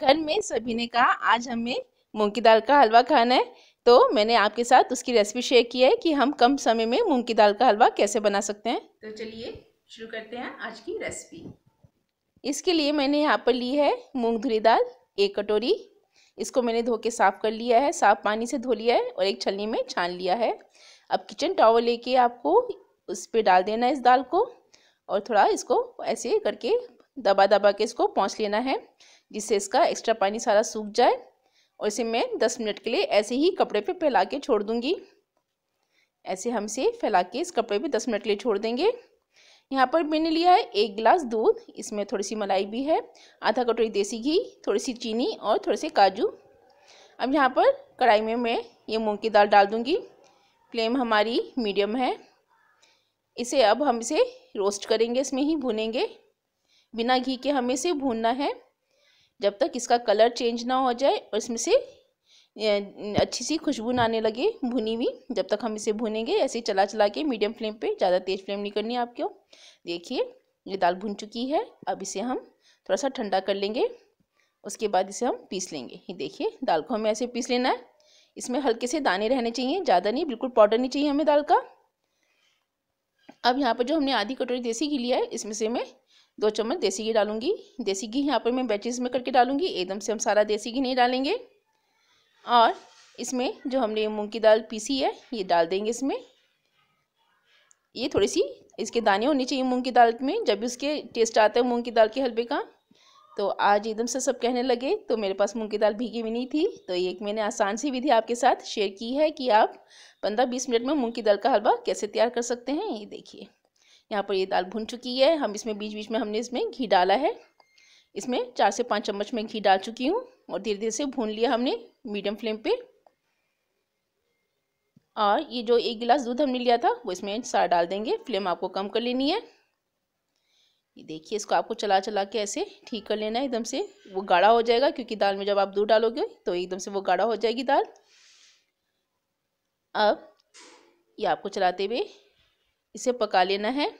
घर में सभी ने कहा आज हमें मूंग की दाल का हलवा खाना है तो मैंने आपके साथ उसकी रेसिपी शेयर की है कि हम कम समय में मूंग की दाल का हलवा कैसे बना सकते हैं तो चलिए शुरू करते हैं आज की रेसिपी इसके लिए मैंने यहाँ पर ली है मूँग धुरी दाल एक कटोरी इसको मैंने धो के साफ़ कर लिया है साफ़ पानी से धो लिया है और एक छलनी में छान लिया है अब किचन टावल लेके आपको उस पर डाल देना है इस दाल को और थोड़ा इसको ऐसे करके दबा दबा के इसको पहुँच लेना है जिससे इसका एक्स्ट्रा पानी सारा सूख जाए और इसे मैं दस मिनट के लिए ऐसे ही कपड़े पे फैला के छोड़ दूँगी ऐसे हम इसे फैला के इस कपड़े पे दस मिनट के लिए छोड़ देंगे यहाँ पर मैंने लिया है एक गिलास दूध इसमें थोड़ी सी मलाई भी है आधा कटोरी देसी घी थोड़ी सी चीनी और थोड़े से काजू अब यहाँ पर कढ़ाई में मैं ये मूँग की दाल डाल दूँगी फ्लेम हमारी मीडियम है इसे अब हम इसे रोस्ट करेंगे इसमें ही भुनेंगे बिना घी के हमें इसे भूनना है जब तक इसका कलर चेंज ना हो जाए और इसमें से अच्छी सी खुशबू आने लगे भुनी हुई जब तक हम इसे भुनेंगे ऐसे चला चला के मीडियम फ्लेम पे ज़्यादा तेज़ फ्लेम नहीं करनी आपको देखिए ये दाल भुन चुकी है अब इसे हम थोड़ा सा ठंडा कर लेंगे उसके बाद इसे हम पीस लेंगे ये देखिए दाल को हमें ऐसे पीस लेना है इसमें हल्के से दाने रहने चाहिए ज़्यादा नहीं बिल्कुल पाउडर नहीं चाहिए हमें दाल का अब यहाँ पर जो हमने आधी कटोरी देसी घी लिया है इसमें से मैं दो चम्मच देसी घी डालूंगी देसी घी यहाँ पर मैं बैचेस में करके डालूंगी एकदम से हम सारा देसी घी नहीं डालेंगे और इसमें जो हमने मूंग की दाल पीसी है ये डाल देंगे इसमें ये थोड़ी सी इसके दाने होने चाहिए मूंग की दाल में जब भी उसके टेस्ट आते हैं मूंग की दाल के हलवे का तो आज एकदम से सब कहने लगे तो मेरे पास मूंग की दाल भीगी हुई नहीं थी तो ये एक मैंने आसान सी विधि आपके साथ शेयर की है कि आप पंद्रह बीस मिनट में मूंग की दाल का हलवा कैसे तैयार कर सकते हैं ये देखिए यहाँ पर ये दाल भुन चुकी है हम इसमें बीच बीच में हमने इसमें घी डाला है इसमें चार से पाँच चम्मच में घी डाल चुकी हूँ और धीरे धीरे से भून लिया हमने मीडियम फ्लेम पे और ये जो एक गिलास दूध हमने लिया था वो इसमें सारा डाल देंगे फ्लेम आपको कम कर लेनी है ये देखिए इसको आपको चला चला के ऐसे ठीक कर लेना है एकदम से वो गाढ़ा हो जाएगा क्योंकि दाल में जब आप दूध डालोगे तो एकदम से वो गाढ़ा हो जाएगी दाल अब ये आपको चलाते हुए इसे पका लेना है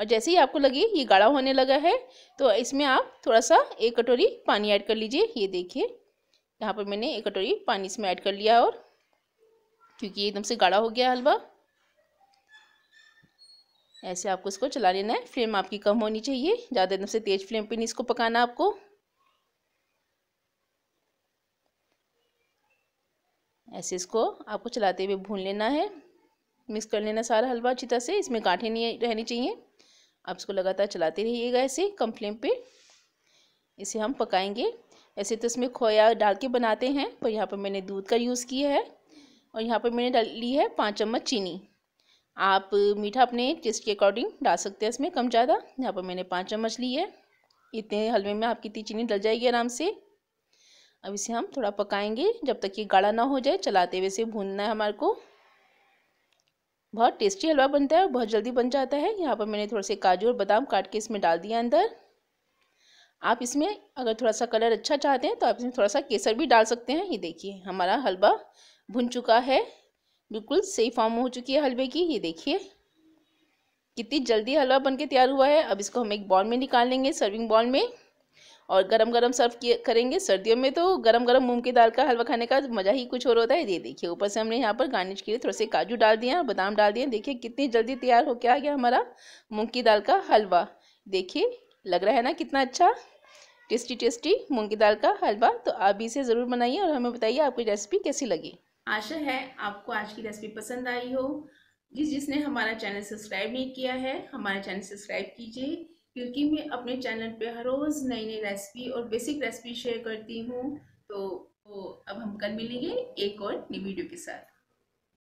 और जैसे ही आपको लगे ये गाढ़ा होने लगा है तो इसमें आप थोड़ा सा एक कटोरी पानी ऐड कर लीजिए ये देखिए यहाँ पर मैंने एक कटोरी पानी इसमें ऐड कर लिया और क्योंकि ये एकदम से गाढ़ा हो गया हलवा ऐसे आपको इसको चला लेना है फ्लेम आपकी कम होनी चाहिए ज़्यादा एकदम से तेज़ फ्लेम पर नहीं इसको पकाना आपको ऐसे इसको आपको चलाते हुए भून लेना है मिक्स कर लेना सारा हलवा अच्छी तरह से इसमें गांठे नहीं रहनी चाहिए आप इसको लगातार चलाते रहिएगा इसे कम फ्लेम पे इसे हम पकाएंगे ऐसे तो इसमें खोया डाल के बनाते हैं पर यहाँ पर मैंने दूध का यूज़ किया है और यहाँ पर मैंने ली है पाँच चम्मच चीनी आप मीठा अपने टेस्ट के अकॉर्डिंग डाल सकते हैं इसमें कम ज़्यादा यहाँ पर मैंने पाँच चम्मच ली है इतने हलवे में आपकी इतनी चीनी डल जाएगी आराम से अब इसे हम थोड़ा पकाएंगे जब तक ये गाढ़ा ना हो जाए चलाते हुए इसे भूनना है हमारे को बहुत टेस्टी हलवा बनता है और बहुत जल्दी बन जाता है यहाँ पर मैंने थोड़े से काजू और बादाम काट के इसमें डाल दिया अंदर आप इसमें अगर थोड़ा सा कलर अच्छा चाहते हैं तो आप इसमें थोड़ा सा केसर भी डाल सकते हैं ये देखिए हमारा हलवा भुन चुका है बिल्कुल सही फॉर्म हो चुकी है हलवे की ये देखिए कितनी जल्दी हलवा बनके तैयार हुआ है अब इसको हम एक बॉल में निकाल लेंगे सर्विंग बॉल में और गरम गरम सर्व करेंगे सर्दियों में तो गरम गरम मूंग की दाल का हलवा खाने का मज़ा ही कुछ और होता है ये देखिए ऊपर से हमने यहाँ पर गार्निश के लिए थोड़े से काजू डाल दिए और बादाम डाल दिए देखिए कितनी जल्दी तैयार होकर आ गया हमारा मूँग की दाल का हलवा देखिए लग रहा है ना कितना अच्छा टेस्टी टेस्टी मूँग की दाल का हलवा तो आप भी इसे ज़रूर बनाइए और हमें बताइए आपकी रेसिपी कैसी लगी आशा है आपको आज की रेसिपी पसंद आई हो जिस जिसने हमारा चैनल सब्सक्राइब नहीं किया है हमारा चैनल सब्सक्राइब कीजिए क्योंकि मैं अपने चैनल पे हर रोज़ नई नई रेसिपी और बेसिक रेसिपी शेयर करती हूँ तो, अब हम कल मिलेंगे एक और नई वीडियो के साथ